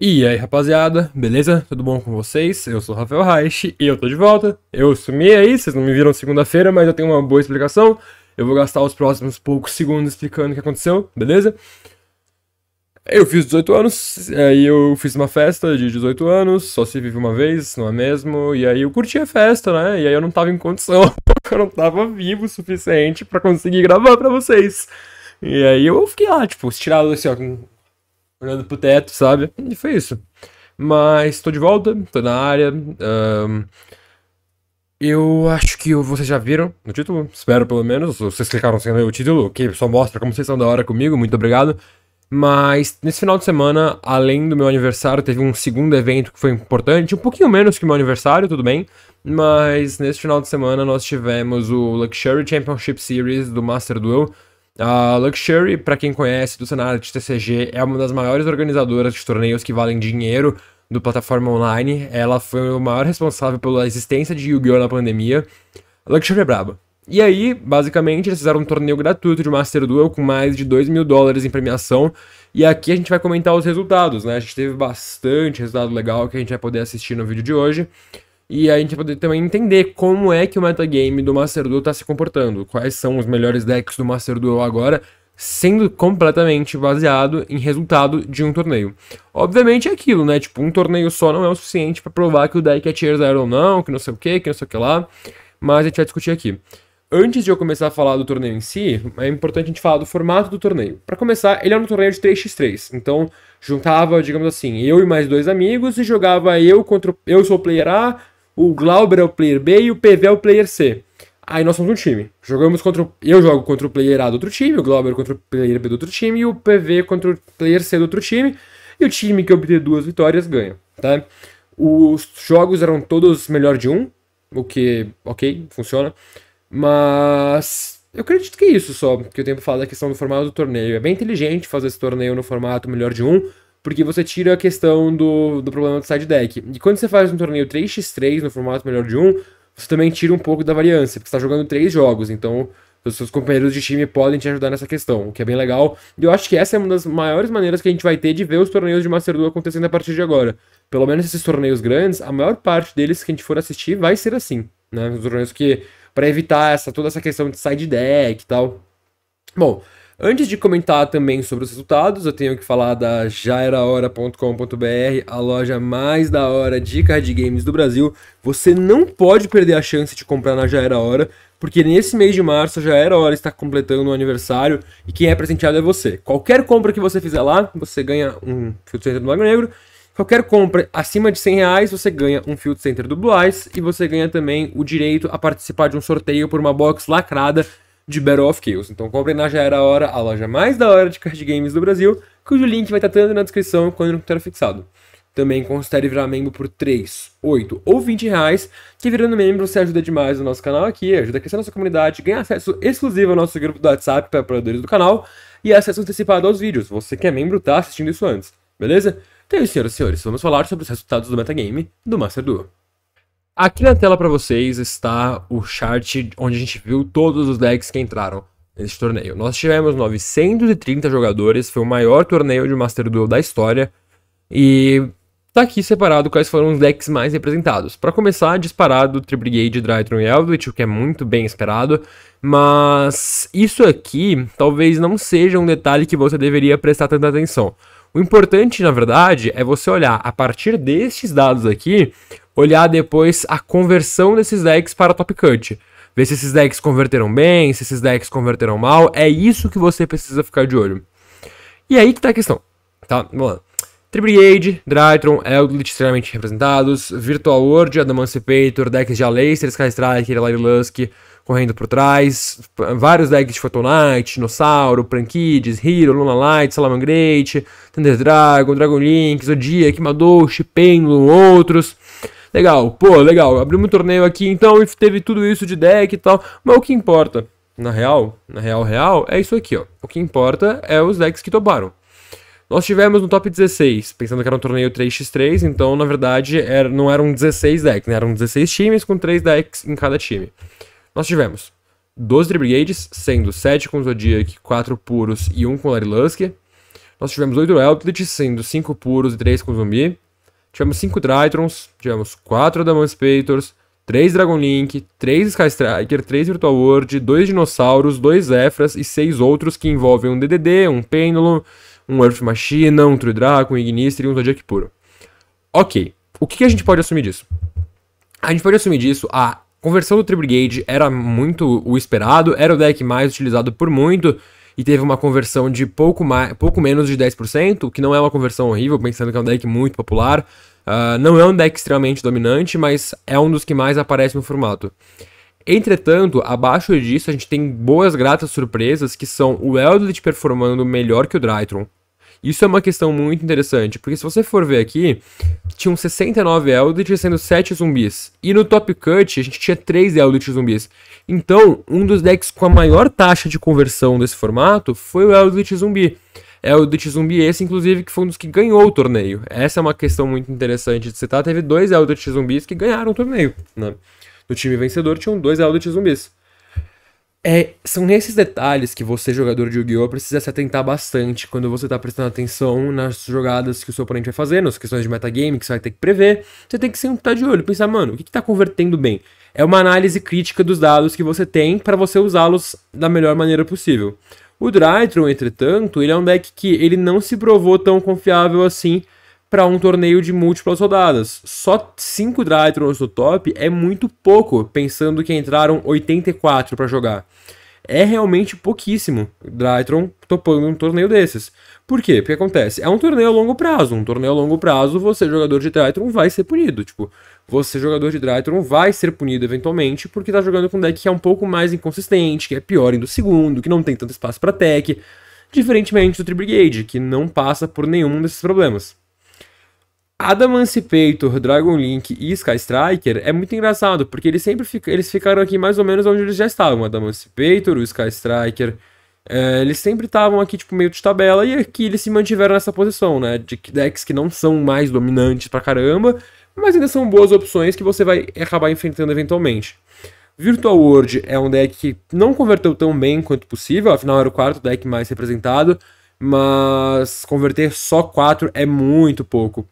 E aí, rapaziada, beleza? Tudo bom com vocês? Eu sou o Rafael Reich e eu tô de volta. Eu sumi aí, vocês não me viram segunda-feira, mas eu tenho uma boa explicação. Eu vou gastar os próximos poucos segundos explicando o que aconteceu, beleza? Eu fiz 18 anos, aí eu fiz uma festa de 18 anos, só se vive uma vez, não é mesmo? E aí eu curti a festa, né? E aí eu não tava em condição, eu não tava vivo o suficiente para conseguir gravar para vocês. E aí eu fiquei lá, tipo, se tirar assim, ó, olhando pro teto, sabe? E foi isso. Mas tô de volta, tô na área. Um, eu acho que vocês já viram o título, espero pelo menos. Vocês clicaram sem ler o título, que só mostra como vocês estão da hora comigo, muito obrigado. Mas nesse final de semana, além do meu aniversário, teve um segundo evento que foi importante, um pouquinho menos que o meu aniversário, tudo bem. Mas nesse final de semana nós tivemos o Luxury Championship Series do Master Duel a Luxury, para quem conhece do cenário de TCG, é uma das maiores organizadoras de torneios que valem dinheiro do plataforma online. Ela foi o maior responsável pela existência de Yu-Gi-Oh! na pandemia. A Luxury é braba. E aí, basicamente, eles fizeram um torneio gratuito de Master Duel com mais de 2 mil dólares em premiação. E aqui a gente vai comentar os resultados, né? A gente teve bastante resultado legal que a gente vai poder assistir no vídeo de hoje e a gente poder também entender como é que o metagame do Master Duel está se comportando, quais são os melhores decks do Master Duel agora, sendo completamente baseado em resultado de um torneio. Obviamente é aquilo, né? Tipo, um torneio só não é o suficiente para provar que o deck é tier zero ou não, que não sei o que, que não sei o que lá, mas a gente vai discutir aqui. Antes de eu começar a falar do torneio em si, é importante a gente falar do formato do torneio. Para começar, ele é um torneio de 3x3, então juntava, digamos assim, eu e mais dois amigos e jogava eu contra eu sou o player A, o Glauber é o player B e o PV é o player C. Aí nós somos um time. Jogamos contra. O... Eu jogo contra o player A do outro time, o Glauber contra o player B do outro time e o PV contra o player C do outro time. E o time que obter duas vitórias ganha, tá? Os jogos eram todos melhor de um, o que, ok, funciona. Mas eu acredito que é isso só que eu tenho fala falar da questão do formato do torneio. É bem inteligente fazer esse torneio no formato melhor de um, porque você tira a questão do, do problema do side deck. E quando você faz um torneio 3x3 no formato melhor de um, você também tira um pouco da variância, porque você está jogando três jogos, então os seus companheiros de time podem te ajudar nessa questão, o que é bem legal. E eu acho que essa é uma das maiores maneiras que a gente vai ter de ver os torneios de Master Duel acontecendo a partir de agora. Pelo menos esses torneios grandes, a maior parte deles que a gente for assistir vai ser assim, né? Os torneios que para evitar essa toda essa questão de side deck e tal. Bom, Antes de comentar também sobre os resultados, eu tenho que falar da Jairahora.com.br, a loja mais da hora de card games do Brasil. Você não pode perder a chance de comprar na Já Hora, porque nesse mês de março já era hora está completando um aniversário e quem é presenteado é você. Qualquer compra que você fizer lá, você ganha um filtro center do Mago Negro. Qualquer compra acima de 100 reais, você ganha um filtro Center do Blue Eyes e você ganha também o direito a participar de um sorteio por uma box lacrada de Battle of Chaos. Então comprem na Já Era Hora, a loja mais da hora de card games do Brasil, cujo link vai estar tá tanto na descrição quanto no comentário fixado. Também considere virar membro por 3, 8 ou 20 reais, que virando membro você ajuda demais o nosso canal aqui, ajuda a crescer a nossa comunidade, ganha acesso exclusivo ao nosso grupo do WhatsApp para apoiadores do canal e acesso antecipado aos vídeos, você que é membro está assistindo isso antes, beleza? Então, é senhoras e senhores, vamos falar sobre os resultados do metagame do Master Duo. Aqui na tela para vocês está o chart onde a gente viu todos os decks que entraram nesse torneio. Nós tivemos 930 jogadores, foi o maior torneio de Master Duel da história e tá aqui separado quais foram os decks mais representados. Para começar, disparado Brigade, Drytron e Eldritch, o que é muito bem esperado, mas isso aqui talvez não seja um detalhe que você deveria prestar tanta atenção. O importante, na verdade, é você olhar a partir destes dados aqui olhar depois a conversão desses decks para top cut. Ver se esses decks converteram bem, se esses decks converteram mal. É isso que você precisa ficar de olho. E aí que tá a questão, tá? Vamos lá. Tribrigade, Drytron, Eldritch extremamente representados, Virtual World, Adamantipator, decks de Alastair, Sky Striker, Lusk, correndo por trás, vários decks de Photonite, Dinossauro, Prankids, Hero, Luna Light, Salamangrate, Thunder Dragon, Dragon Link, Zodiac, Madoshi, Pendulum, outros. Legal, pô, legal, abrimos um torneio aqui, então teve tudo isso de deck e tal, mas o que importa, na real, na real, real, é isso aqui, ó. O que importa é os decks que toparam. Nós tivemos no top 16, pensando que era um torneio 3x3, então na verdade era, não eram 16 decks, né? eram 16 times com 3 decks em cada time. Nós tivemos 12 Brigades, sendo 7 com Zodiac, 4 puros e 1 com Larry Lusk. Nós tivemos 8 Eldritch, sendo 5 puros e 3 com Zumbi. Tivemos 5 Drytrons, tivemos 4 Damon Spectors, 3 Dragon Link, 3 Sky Striker, 3 Virtual World, 2 Dinossauros, 2 Efras e 6 outros que envolvem um DDD, um Pendulum, um Earth Machina, um True Draco, um Ignister e um Zodiac Puro. Ok, o que a gente pode assumir disso? A gente pode assumir disso a conversão do Tri Brigade era muito o esperado, era o deck mais utilizado por muito, e teve uma conversão de pouco, mais, pouco menos de 10%, que não é uma conversão horrível, pensando que é um deck muito popular. Uh, não é um deck extremamente dominante, mas é um dos que mais aparece no formato. Entretanto, abaixo disso, a gente tem boas gratas surpresas, que são o Eldritch performando melhor que o Drytron, isso é uma questão muito interessante, porque se você for ver aqui, tinham 69 Eldritch sendo 7 zumbis. E no Top Cut, a gente tinha 3 Eldritch zumbis. Então, um dos decks com a maior taxa de conversão desse formato foi o Eldritch zumbi. Eldritch Zumbi esse, inclusive, que foi um dos que ganhou o torneio. Essa é uma questão muito interessante de citar. Teve dois Eldritch Zumbis que ganharam o torneio, né? No time vencedor tinham dois Eldritch Zumbis. É, são nesses detalhes que você, jogador de Yu-Gi-Oh!, precisa se atentar bastante quando você está prestando atenção nas jogadas que o seu oponente vai fazer, nas questões de metagame que você vai ter que prever. Você tem que sempre estar tá de olho, pensar, mano, o que está convertendo bem? É uma análise crítica dos dados que você tem para você usá-los da melhor maneira possível. O Drytron, entretanto, ele é um deck que ele não se provou tão confiável assim para um torneio de múltiplas rodadas. Só 5 Drytrons do top é muito pouco, pensando que entraram 84 para jogar. É realmente pouquíssimo Drytron topando um torneio desses. Por quê? Porque acontece, é um torneio a longo prazo. Um torneio a longo prazo, você jogador de Drytron vai ser punido. Tipo, você jogador de Drytron vai ser punido eventualmente porque tá jogando com um deck que é um pouco mais inconsistente, que é pior do segundo, que não tem tanto espaço para tech, diferentemente do Tri Brigade, que não passa por nenhum desses problemas. Adamantipator, Dragon Link e Sky Striker é muito engraçado, porque eles sempre fica, eles ficaram aqui mais ou menos onde eles já estavam. Adamantipator, o Sky Striker, é, eles sempre estavam aqui tipo meio de tabela e aqui eles se mantiveram nessa posição, né? De decks que não são mais dominantes pra caramba, mas ainda são boas opções que você vai acabar enfrentando eventualmente. Virtual World é um deck que não converteu tão bem quanto possível, afinal era o quarto deck mais representado, mas converter só quatro é muito pouco.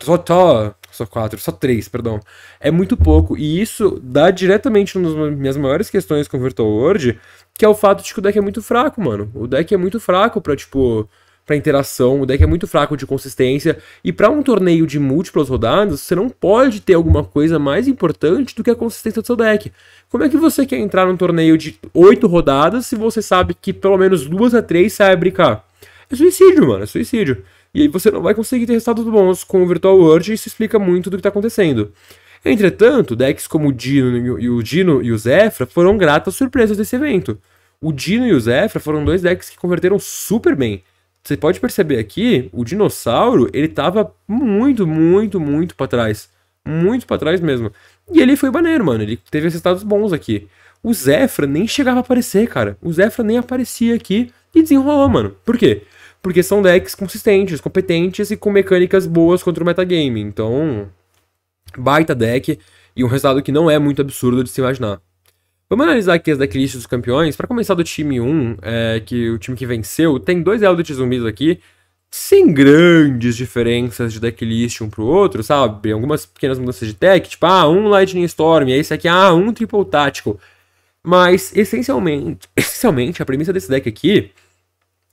Só, só, só quatro, só três, perdão. É muito pouco. E isso dá diretamente uma das minhas maiores questões com o Virtual World, que é o fato de que o deck é muito fraco, mano. O deck é muito fraco pra, tipo, pra interação, o deck é muito fraco de consistência. E para um torneio de múltiplas rodadas, você não pode ter alguma coisa mais importante do que a consistência do seu deck. Como é que você quer entrar num torneio de oito rodadas se você sabe que pelo menos duas a três sai a brincar? É suicídio, mano, é suicídio. E aí você não vai conseguir ter resultados bons com o Virtual World e isso explica muito do que está acontecendo. Entretanto, decks como o Dino e o Dino e o Zefra foram gratas surpresas desse evento. O Dino e o Zefra foram dois decks que converteram super bem. Você pode perceber aqui, o dinossauro, ele tava muito, muito, muito para trás. Muito para trás mesmo. E ele foi maneiro, mano. Ele teve resultados bons aqui. O Zefra nem chegava a aparecer, cara. O Zefra nem aparecia aqui e desenrolou, mano. Por quê? porque são decks consistentes, competentes e com mecânicas boas contra o metagame. Então, baita deck e um resultado que não é muito absurdo de se imaginar. Vamos analisar aqui as decklists dos campeões. Para começar do time 1, é, que o time que venceu, tem dois Eldritch zumbis aqui, sem grandes diferenças de decklist um pro outro, sabe? Algumas pequenas mudanças de tech, tipo, ah, um Lightning Storm, e esse aqui, ah, um Triple Tático. Mas, essencialmente, essencialmente, a premissa desse deck aqui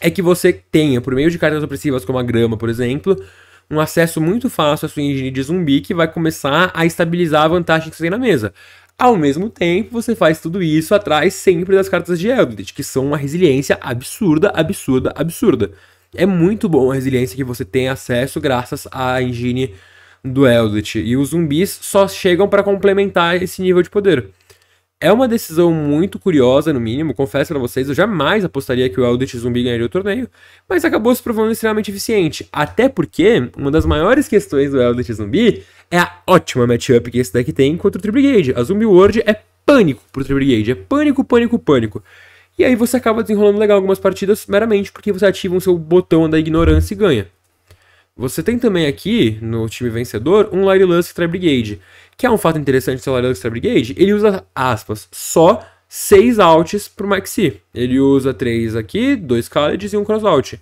é que você tenha, por meio de cartas opressivas como a grama, por exemplo, um acesso muito fácil à sua engine de zumbi que vai começar a estabilizar a vantagem que você tem na mesa. Ao mesmo tempo, você faz tudo isso atrás sempre das cartas de Eldritch, que são uma resiliência absurda, absurda, absurda. É muito bom a resiliência que você tem acesso graças à engine do Eldritch. E os zumbis só chegam para complementar esse nível de poder. É uma decisão muito curiosa, no mínimo, confesso para vocês, eu jamais apostaria que o Eldritch Zumbi ganharia o torneio, mas acabou se provando extremamente eficiente. Até porque uma das maiores questões do Eldritch Zumbi é a ótima matchup que esse deck tem contra o brigade. A Zumbi World é pânico pro brigade, é pânico, pânico, pânico. E aí você acaba desenrolando legal algumas partidas meramente porque você ativa o seu botão da ignorância e ganha. Você tem também aqui, no time vencedor, um Lyrilusk Tri Brigade que é um fato interessante do celular Extra Brigade, ele usa aspas, só 6 outs pro Maxi. Ele usa 3 aqui, 2 cards e um crossout.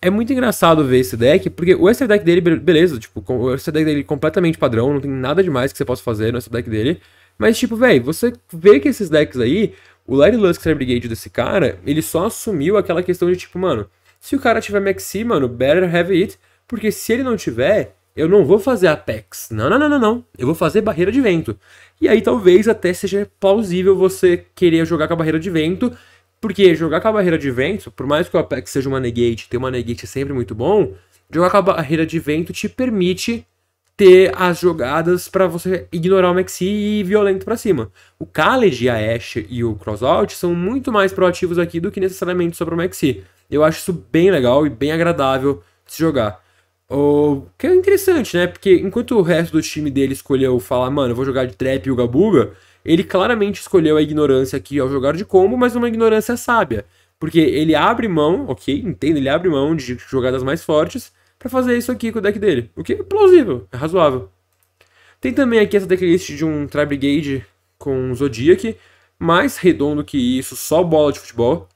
É muito engraçado ver esse deck, porque o extra deck dele, beleza, tipo, o extra deck dele é completamente padrão, não tem nada demais que você possa fazer no extra deck dele. Mas, tipo, velho, você vê que esses decks aí, o Larry Lusk é Brigade desse cara, ele só assumiu aquela questão de, tipo, mano, se o cara tiver Maxi, mano, better have it, porque se ele não tiver, eu não vou fazer apex. Não, não, não, não, não. Eu vou fazer barreira de vento. E aí talvez até seja plausível você querer jogar com a barreira de vento, porque jogar com a barreira de vento, por mais que o apex seja uma negate, ter uma negate é sempre muito bom, jogar com a barreira de vento te permite ter as jogadas para você ignorar o Maxi e ir violento para cima. O Khaled, a Ashe e o Crossout são muito mais proativos aqui do que necessariamente sobre o Maxi. Eu acho isso bem legal e bem agradável de se jogar. O que é interessante, né? Porque enquanto o resto do time dele escolheu falar, mano, eu vou jogar de trap e o Gabuga, ele claramente escolheu a ignorância aqui ao jogar de combo, mas uma ignorância sábia. Porque ele abre mão, ok, entendo, ele abre mão de jogadas mais fortes para fazer isso aqui com o deck dele. O que é plausível, é razoável. Tem também aqui essa decklist de um Tri-Brigade com um Zodiac, mais redondo que isso, só bola de futebol.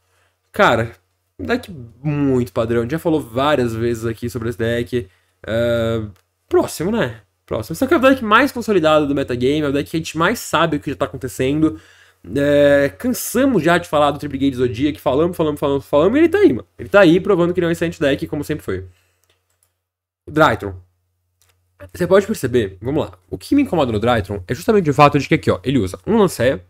Cara, Deck muito padrão. A gente já falou várias vezes aqui sobre esse deck. Uh, próximo, né? Próximo. que é o deck mais consolidado do metagame, é o deck que a gente mais sabe o que já tá acontecendo. É, cansamos já de falar do Triple Gate Zodiac, falamos, falamos, falamos, falamos, e ele tá aí, mano. Ele tá aí provando que ele é um excelente deck, como sempre foi. Drytron. Você pode perceber, vamos lá. O que me incomoda no Drytron é justamente o fato de que aqui, ó, ele usa um Lanceia,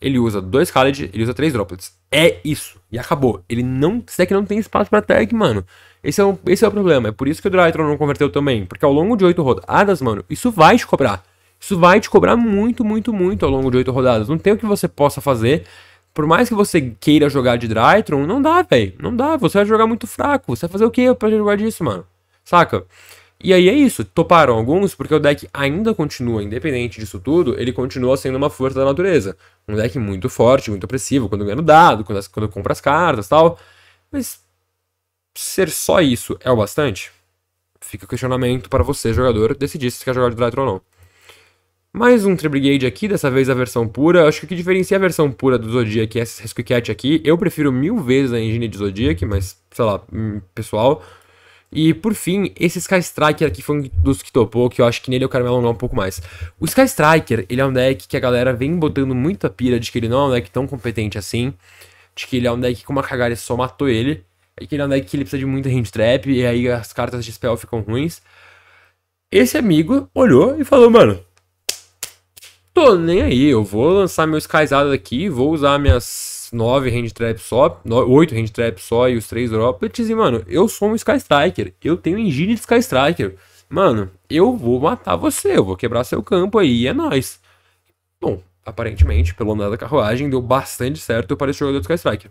ele usa dois Khaled, ele usa três droplets. É isso. E acabou. Ele não. Se é que não tem espaço pra tag, mano. Esse é, um, esse é o problema. É por isso que o Drytron não converteu também. Porque ao longo de oito rodadas, mano, isso vai te cobrar. Isso vai te cobrar muito, muito, muito ao longo de oito rodadas. Não tem o que você possa fazer. Por mais que você queira jogar de Drytron, não dá, velho. Não dá. Você vai jogar muito fraco. Você vai fazer o que pra jogar disso, mano? Saca? E aí é isso, toparam alguns porque o deck ainda continua, independente disso tudo, ele continua sendo uma força da natureza. Um deck muito forte, muito opressivo, quando ganha o dado, quando, quando compra as cartas tal. Mas ser só isso é o bastante? Fica o questionamento para você, jogador, decidir se quer jogar de Drytron ou não. Mais um Tribrigade aqui, dessa vez a versão pura. Acho que o que diferencia a versão pura do Zodiac é esse Rescue Cat aqui, eu prefiro mil vezes a engine de Zodiac, mas, sei lá, hum, pessoal, e por fim, esse Sky Striker aqui foi um dos que topou, que eu acho que nele eu quero me alongar um pouco mais. O Sky Striker, ele é um deck que a galera vem botando muita pira de que ele não é um deck tão competente assim, de que ele é um deck que uma cagada só matou ele, e que ele é um deck que ele precisa de muita hand trap, e aí as cartas de spell ficam ruins. Esse amigo olhou e falou, mano, tô nem aí, eu vou lançar meu Skyzada aqui, vou usar minhas nove hand traps só, oito hand traps só e os três droplets. E, mano, eu sou um Sky Striker. Eu tenho engine de Sky Striker. Mano, eu vou matar você, eu vou quebrar seu campo aí, e é nóis. Bom, aparentemente, pelo andar da carruagem, deu bastante certo para esse jogador do Sky Striker.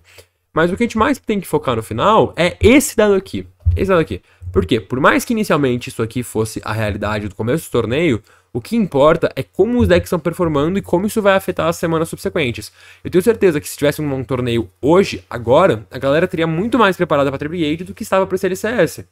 Mas o que a gente mais tem que focar no final é esse dado aqui. Esse dado aqui. Por quê? Por mais que inicialmente isso aqui fosse a realidade do começo do torneio, o que importa é como os decks estão performando e como isso vai afetar as semanas subsequentes. Eu tenho certeza que se tivesse um torneio hoje, agora, a galera teria muito mais preparada para Triple do que estava para o CLCS.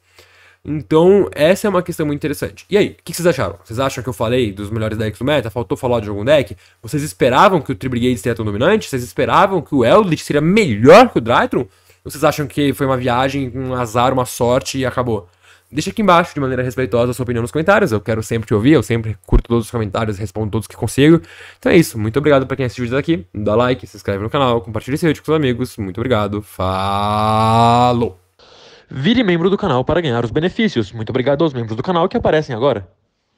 Então, essa é uma questão muito interessante. E aí, o que vocês acharam? Vocês acham que eu falei dos melhores decks do meta? Faltou falar de algum deck? Vocês esperavam que o Tribrigade seria tão dominante? Vocês esperavam que o Eldritch seria melhor que o Drytron? Ou vocês acham que foi uma viagem, um azar, uma sorte e acabou? Deixa aqui embaixo, de maneira respeitosa, a sua opinião nos comentários. Eu quero sempre te ouvir, eu sempre curto todos os comentários, respondo todos que consigo. Então é isso. Muito obrigado para quem assistiu até aqui. Dá like, se inscreve no canal, compartilha esse vídeo com seus amigos. Muito obrigado. Falou! Vire membro do canal para ganhar os benefícios. Muito obrigado aos membros do canal que aparecem agora.